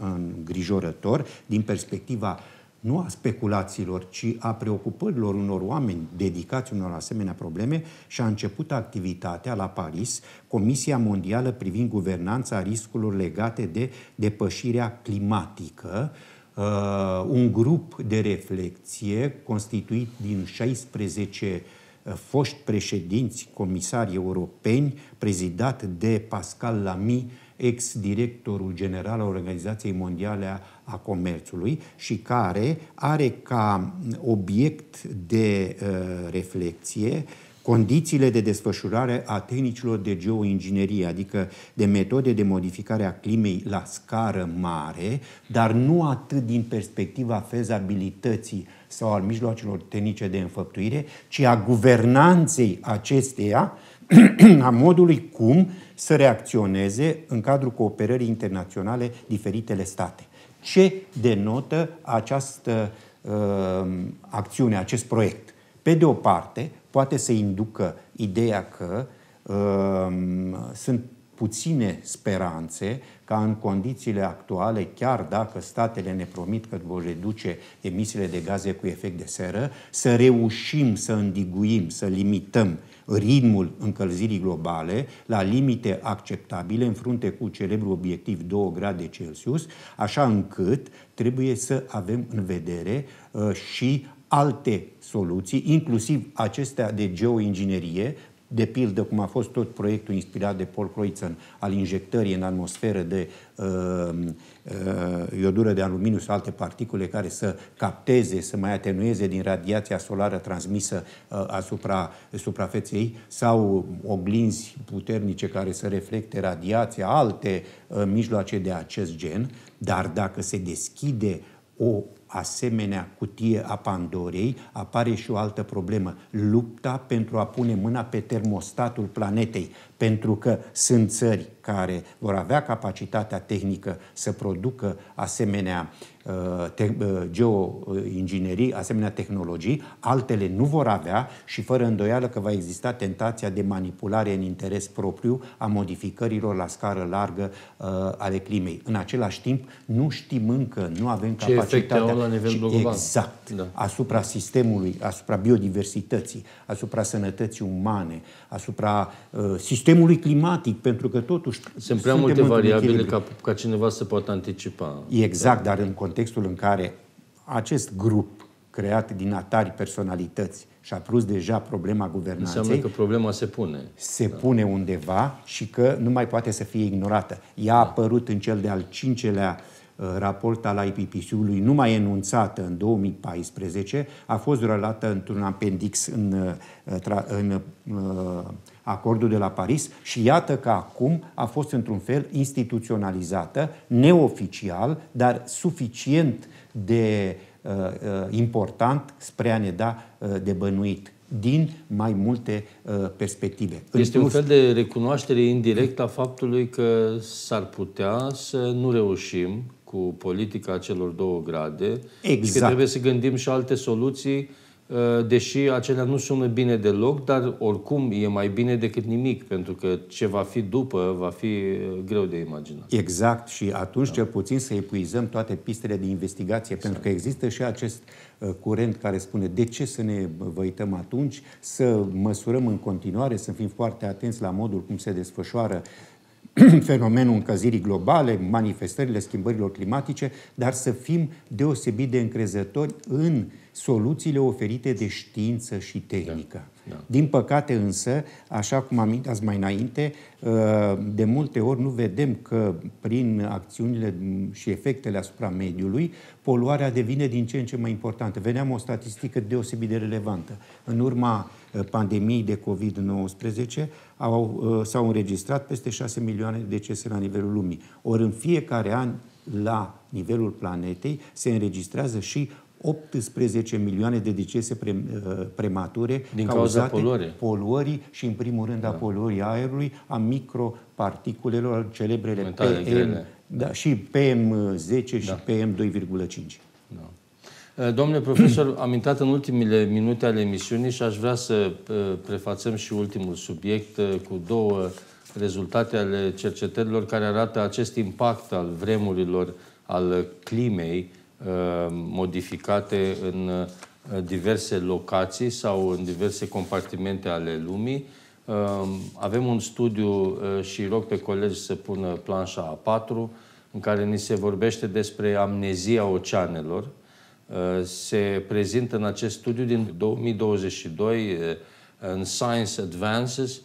îngrijorător din perspectiva nu a speculațiilor, ci a preocupărilor unor oameni dedicați unor asemenea probleme și a început activitatea la Paris, Comisia Mondială privind guvernanța riscurilor legate de depășirea climatică, uh, uh, un grup de reflexie constituit din 16 uh, foști președinți, comisari europeni, prezidat de Pascal Lamy, ex-directorul general al Organizației Mondiale a Comerțului și care are ca obiect de uh, reflexie condițiile de desfășurare a tehnicilor de geoinginerie, adică de metode de modificare a climei la scară mare, dar nu atât din perspectiva fezabilității sau al mijloacelor tehnice de înfăptuire, ci a guvernanței acesteia, a modului cum să reacționeze în cadrul cooperării internaționale diferitele state. Ce denotă această uh, acțiune, acest proiect? Pe de o parte, poate să inducă ideea că uh, sunt puține speranțe ca în condițiile actuale, chiar dacă statele ne promit că vor reduce emisiile de gaze cu efect de seră, să reușim să îndiguim, să limităm ritmul încălzirii globale la limite acceptabile în frunte cu celebrul obiectiv 2 grade Celsius, așa încât trebuie să avem în vedere uh, și alte soluții, inclusiv acestea de geoinginerie, de pildă cum a fost tot proiectul inspirat de Paul Croizen al injectării în atmosferă de uh, uh, iodură de aluminiu sau alte particule care să capteze, să mai atenueze din radiația solară transmisă uh, asupra suprafeței sau oglinzi puternice care să reflecte radiația, alte uh, mijloace de acest gen, dar dacă se deschide o asemenea cutie a Pandorei, apare și o altă problemă, lupta pentru a pune mâna pe termostatul planetei, pentru că sunt țări care vor avea capacitatea tehnică să producă asemenea uh, Uh, te- uh, geoinginerii, asemenea tehnologii, altele nu vor avea și fără îndoială că va exista tentația de manipulare în interes propriu a modificărilor la scară largă uh, ale climei. În același timp, nu știm încă, nu avem Ce capacitatea la nivel global. exact da. asupra sistemului, asupra biodiversității, asupra sănătății umane, asupra uh, sistemului climatic, pentru că totuși sunt prea multe variabile ca, ca cineva să poată anticipa. Exact, da? dar în contextul în care acest grup creat din atari personalități și a prus deja problema guvernanței. Înseamnă că problema se pune. Se da. pune undeva și că nu mai poate să fie ignorată. Ea a da. apărut în cel de-al cincelea uh, raport al IPPC-ului, numai enunțată în 2014, a fost relată într-un apendix în, uh, în, în, uh, în acordul de la Paris și iată că acum a fost într-un fel instituționalizată, neoficial, dar suficient de uh, uh important spre a ne da uh, de bănuit din mai multe uh, perspective. Este plus, un fel de recunoaștere indirectă a faptului că s-ar putea să nu reușim cu politica celor două grade exact. și că exact. trebuie să gândim și alte soluții Uh, deși acelea nu sună bine deloc, dar oricum e mai bine decât nimic, pentru că ce va fi după va fi uh, greu de imaginat. Exact și atunci da. cel puțin să epuizăm toate pistele de investigație, exact. pentru că exact. există și acest uh, curent care spune de ce să ne văităm atunci, să măsurăm în continuare, să fim foarte atenți la modul cum se desfășoară fenomenul încălzirii globale, manifestările schimbărilor climatice, dar să fim deosebit de încrezători în uh, soluțiile oferite de știință și tehnică. Da, da. Din păcate însă, așa cum aminteați mai înainte, uh, de multe ori nu vedem că prin acțiunile și efectele asupra mediului, poluarea devine din ce în ce mai importantă. Veneam o statistică deosebit de relevantă. În urma uh, pandemiei de COVID-19 au, uh, s-au înregistrat peste 6 milioane de decese la nivelul lumii. Ori în fiecare an la nivelul planetei se înregistrează și 18 milioane de decese pre, uh, premature Din cauzate cauza poluării. poluării și, în primul rând, da. a poluării aerului, a microparticulelor, celebrele Mentale, PM, da. da, și PM10 da. și PM2,5. Da. Uh, domnule profesor, am intrat în ultimile minute ale emisiunii și aș vrea să uh, prefațăm și ultimul subiect cu două rezultate ale cercetărilor care arată acest impact al vremurilor, al climei, Uh, modificate în uh, diverse locații sau în diverse compartimente ale lumii. Uh, avem un studiu și rog pe colegi să pună planșa A4, în care ni se vorbește despre amnezia oceanelor. Se prezintă în acest studiu din 2022 în Science Advances,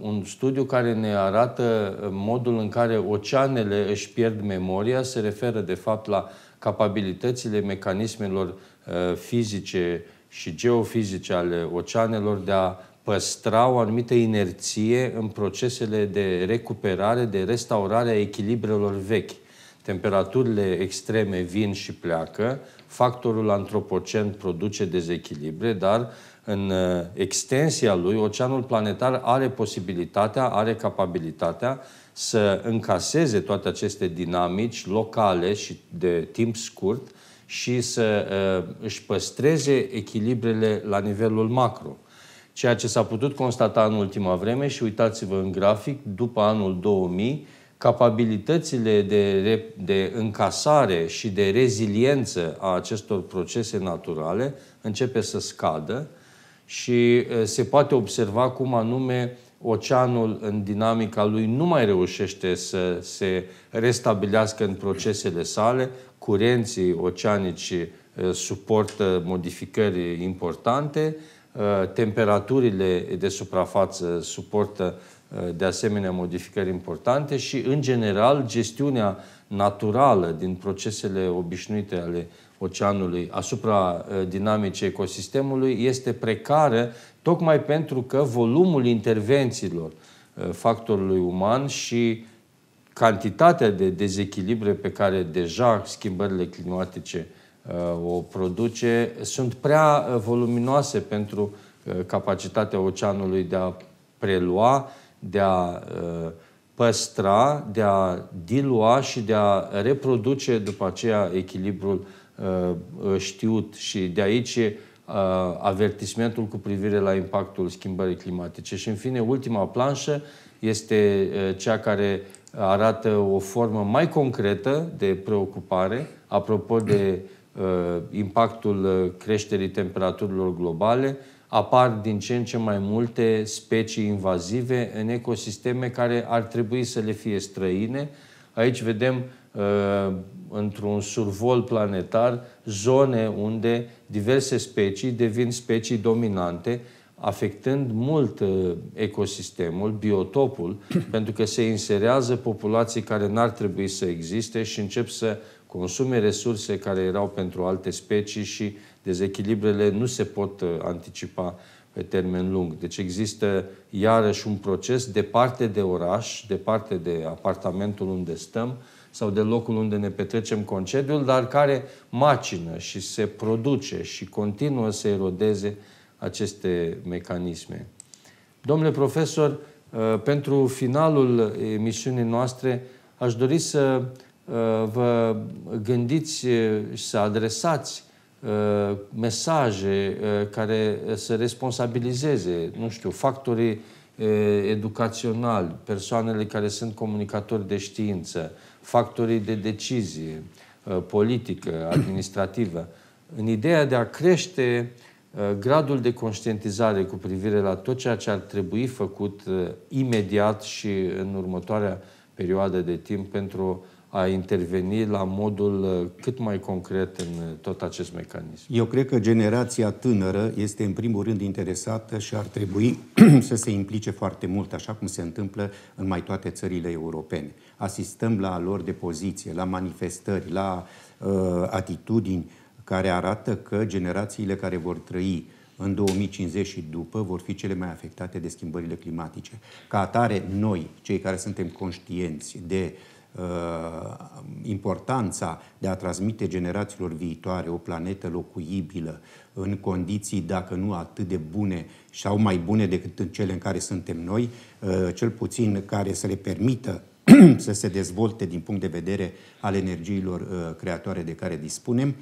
un studiu care ne arată modul în care oceanele își pierd memoria, se referă de fapt la capabilitățile mecanismelor uh, fizice și geofizice ale oceanelor de a păstra o anumită inerție în procesele de recuperare, de restaurare a echilibrelor vechi. Temperaturile extreme vin și pleacă, factorul antropocen produce dezechilibre, dar în uh, extensia lui, oceanul planetar are posibilitatea, are capabilitatea să încaseze toate aceste dinamici locale și de timp scurt și să uh, își păstreze echilibrele la nivelul macro. Ceea ce s-a putut constata în ultima vreme și uitați-vă în grafic, după anul 2000, capabilitățile de, de încasare și de reziliență a acestor procese naturale începe să scadă și uh, se poate observa cum anume oceanul în dinamica lui nu mai reușește să se restabilească în procesele sale, curenții oceanici uh, suportă modificări importante, uh, temperaturile de suprafață suportă uh, de asemenea modificări importante și, în general, gestiunea naturală din procesele obișnuite ale oceanului asupra dinamicii ecosistemului este precară tocmai pentru că volumul intervențiilor uh, factorului uman și cantitatea de dezechilibre pe care deja schimbările climatice uh, o produce sunt prea uh, voluminoase pentru capacitatea oceanului de a prelua, de a păstra, de a dilua și de a reproduce după aceea echilibrul știut. Și de aici avertismentul cu privire la impactul schimbării climatice. Și, în fine, ultima planșă este cea care arată o formă mai concretă de preocupare apropo de impactul creșterii temperaturilor globale, apar din ce în ce mai multe specii invazive în ecosisteme care ar trebui să le fie străine. Aici vedem Uh, într-un survol planetar zone unde diverse specii devin specii dominante, afectând mult uh, ecosistemul, biotopul, pentru că se inserează populații care n-ar trebui să existe și încep să consume resurse care erau pentru alte specii și dezechilibrele nu se pot uh, anticipa pe termen lung. Deci există iarăși un proces departe de oraș, departe de apartamentul unde stăm, sau de locul unde ne petrecem concediul, dar care macină și se produce și continuă să erodeze aceste mecanisme. Domnule profesor, uh, pentru finalul emisiunii noastre aș dori să uh, vă gândiți și uh, să adresați mesaje care să responsabilizeze, nu știu, factorii educaționali, persoanele care sunt comunicatori de știință, factorii de decizie uh, politică, administrativă, în ideea de a crește uh, gradul de conștientizare cu privire la tot ceea ce ar trebui făcut uh, imediat și în următoarea perioadă de timp pentru a interveni la modul uh, cât mai concret în uh, tot acest mecanism? Eu cred că generația tânără este în primul rând interesată și ar trebui să se implice foarte mult, așa cum se întâmplă în mai toate țările europene. Asistăm la lor de poziție, la manifestări, la uh, atitudini care arată că generațiile care vor trăi în 2050 și după vor fi cele mai afectate de schimbările climatice. Ca atare, noi, cei care suntem conștienți de uh, Uh, importanța de a transmite generațiilor viitoare o planetă locuibilă în condiții, dacă nu atât de bune sau mai bune decât în cele în care suntem noi, uh, cel puțin care să le permită să se dezvolte din punct de vedere al energiilor uh, creatoare de care dispunem,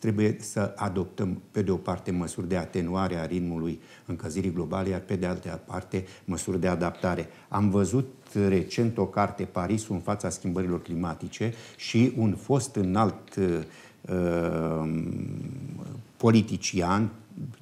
trebuie să adoptăm, pe de o parte, măsuri de atenuare a ritmului încălzirii globale, iar pe de altă parte, măsuri de adaptare. Am văzut recent o carte, Parisul în fața schimbărilor climatice, și un fost înalt uh, um, politician,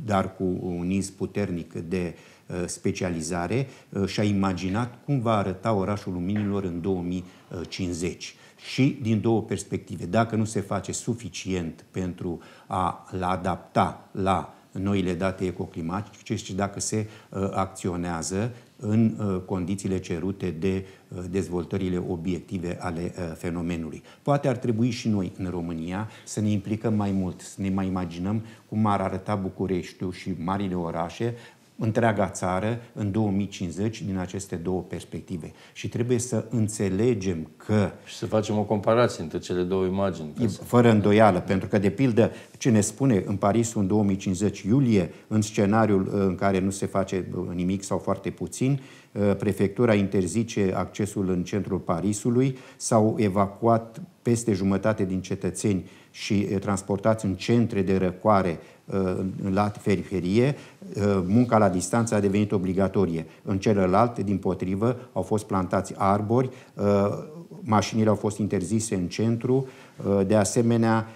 dar cu un iz puternic de uh, specializare, uh, și-a imaginat cum va arăta orașul luminilor în 2050 și din două perspective. Dacă nu se face suficient pentru a-l adapta la noile date ecoclimatice și dacă se uh, acționează în uh, condițiile cerute de uh, dezvoltările obiective ale uh, fenomenului. Poate ar trebui și noi în România să ne implicăm mai mult, să ne mai imaginăm cum ar arăta Bucureștiul și marile orașe întreaga țară în 2050 din aceste două perspective. Și trebuie să înțelegem că... Și să facem o comparație între cele două imagini. fără îndoială, pentru că, de pildă, ce ne spune în Paris în 2050 iulie, în scenariul uh, în care nu se face uh, nimic sau foarte puțin, uh, prefectura interzice accesul în centrul Parisului, s-au evacuat peste jumătate din cetățeni și transportați în centre de răcoare ă, la periferie, ă, munca la distanță a devenit obligatorie. În celălalt, din potrivă, au fost plantați arbori, ă, mașinile au fost interzise în centru, de asemenea,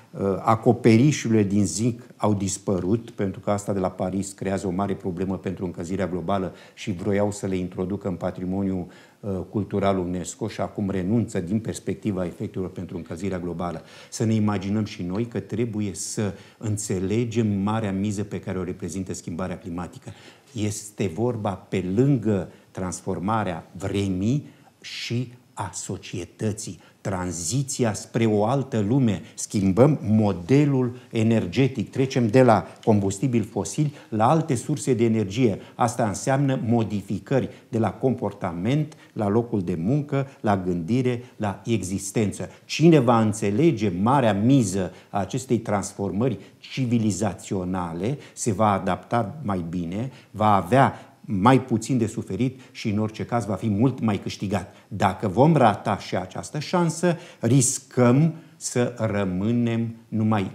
acoperișurile din zinc au dispărut, pentru că asta de la Paris creează o mare problemă pentru încălzirea globală și vroiau să le introducă în patrimoniul Uh, cultural UNESCO și acum renunță din perspectiva efectelor pentru încălzirea globală. Să ne imaginăm și noi că trebuie să înțelegem marea miză pe care o reprezintă schimbarea climatică. Este vorba pe lângă transformarea vremii și a societății tranziția spre o altă lume, schimbăm modelul energetic, trecem de la combustibil fosil la alte surse de energie. Asta înseamnă modificări de la comportament, la locul de muncă, la gândire, la existență. Cine va înțelege marea miză a acestei transformări civilizaționale, se va adapta mai bine, va avea mai puțin de suferit și în orice caz va fi mult mai câștigat. Dacă vom rata și această șansă, riscăm să rămânem numai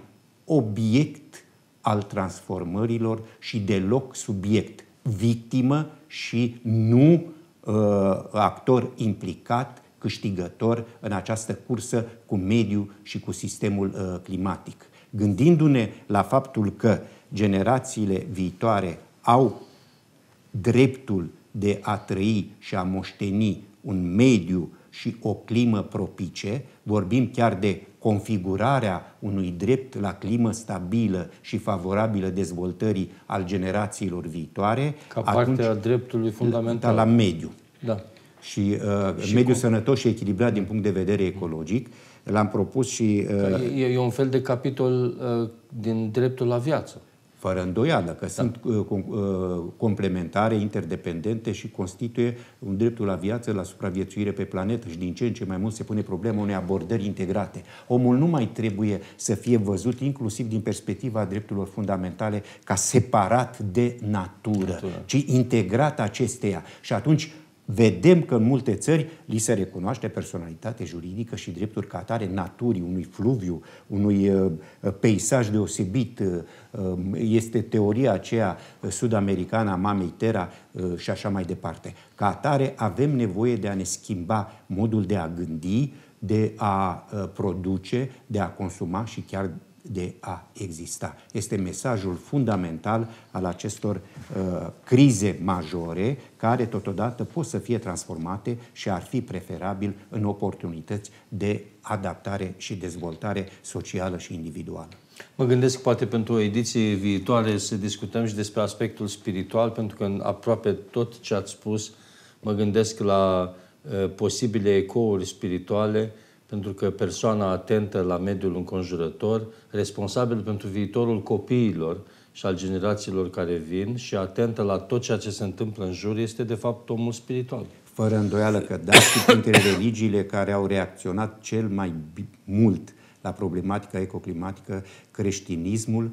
obiect al transformărilor și deloc subiect, victimă și nu uh, actor implicat, câștigător în această cursă cu mediul și cu sistemul uh, climatic. Gândindu-ne la faptul că generațiile viitoare au dreptul de a trăi și a moșteni un mediu și o climă propice, vorbim chiar de configurarea unui drept la climă stabilă și favorabilă dezvoltării al generațiilor viitoare. Ca parte a dreptului fundamental. La mediu. Da. Și, uh, și mediu cum? sănătos și echilibrat din punct de vedere ecologic. L-am propus și... Uh, e, e un fel de capitol uh, din dreptul la viață fără îndoială, că da. sunt uh, uh, complementare, interdependente și constituie un dreptul la viață, la supraviețuire pe planetă și din ce în ce mai mult se pune problema unei abordări integrate. Omul nu mai trebuie să fie văzut inclusiv din perspectiva drepturilor fundamentale ca separat de natură, natură. ci integrat acesteia. Și atunci vedem că în multe țări li se recunoaște personalitate juridică și drepturi ca atare naturii, unui fluviu, unui uh, uh, peisaj deosebit. Uh, um, este teoria aceea sud-americană a mamei Terra și așa mai departe. Ca atare avem nevoie de a ne schimba modul de a gândi, de a produce, de a consuma și chiar de a exista. Este mesajul fundamental al acestor uh, crize majore, care totodată pot să fie transformate și ar fi preferabil în oportunități de adaptare și dezvoltare socială și individuală. Mă gândesc poate pentru o ediție viitoare să discutăm și despre aspectul spiritual, pentru că în aproape tot ce ați spus, mă gândesc la uh, posibile ecouri spirituale uh, pentru că persoana atentă la mediul înconjurător, responsabil pentru viitorul copiilor și al generațiilor care vin și atentă la tot ceea ce se întâmplă în jur, este de fapt omul spiritual. Fără îndoială că da, și printre religiile care au reacționat cel mai mult la problematica ecoclimatică, creștinismul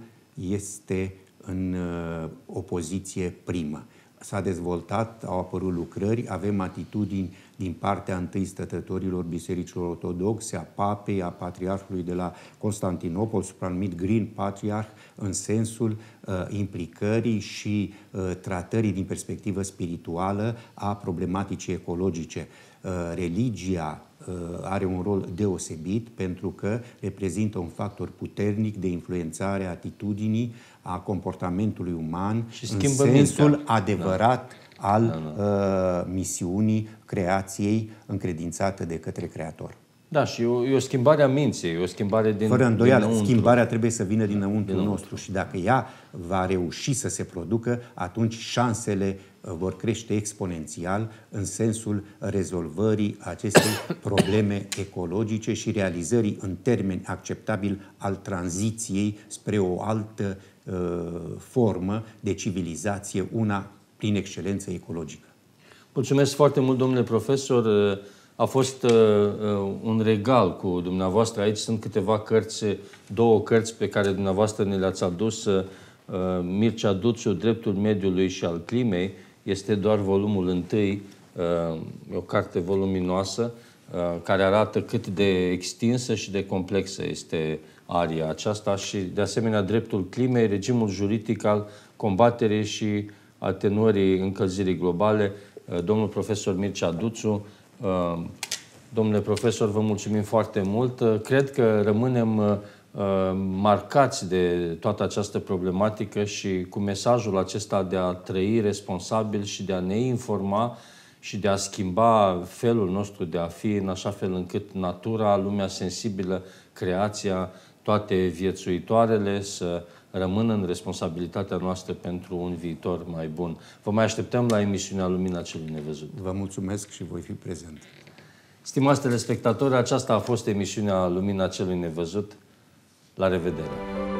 este în uh, opoziție primă. S-a dezvoltat, au apărut lucrări, avem atitudini din partea întâi stătătorilor bisericilor ortodoxe, a papei, a patriarhului de la Constantinopol, supranumit Green Patriarh, în sensul uh, implicării și uh, tratării din perspectivă spirituală a problematicii ecologice. Uh, religia uh, are un rol deosebit pentru că reprezintă un factor puternic de influențare a atitudinii, a comportamentului uman și în sensul mintea. adevărat da. al da, da. Uh, misiunii creației încredințată de către Creator. Da, și e o, e o schimbare a minții, e o schimbare din Fără îndoială, dinăuntru. schimbarea trebuie să vină dinăuntru, dinăuntru nostru și dacă ea va reuși să se producă, atunci șansele uh, vor crește exponențial în sensul rezolvării acestei probleme ecologice și realizării în termeni acceptabil al tranziției spre o altă uh, formă de civilizație, una prin excelență ecologică. Mulțumesc foarte mult, domnule profesor. Uh, a fost uh, uh, un regal cu dumneavoastră. Aici sunt câteva cărți, două cărți pe care dumneavoastră ne le-ați adus. Mircea Duțu, Dreptul Mediului și al Climei, este doar volumul întâi, o carte voluminoasă, care arată cât de extinsă și de complexă este aria aceasta și, de asemenea, Dreptul Climei, regimul juridic al combaterei și atenuării încălzirii globale, Eh, domnul profesor Mircea Duțu. Eh, domnule profesor, vă mulțumim foarte mult. Eh, cred că rămânem marcați de toată această problematică și cu mesajul acesta de a trăi responsabil și de a ne informa și de a schimba felul nostru de a fi în așa fel încât natura, lumea sensibilă, creația, toate viețuitoarele să rămân în responsabilitatea noastră pentru un viitor mai bun. Vă mai așteptăm la emisiunea Lumina Celui Nevăzut. Vă mulțumesc și voi fi prezent. Stimați telespectatori, aceasta a fost emisiunea Lumina Celui Nevăzut. La revedere!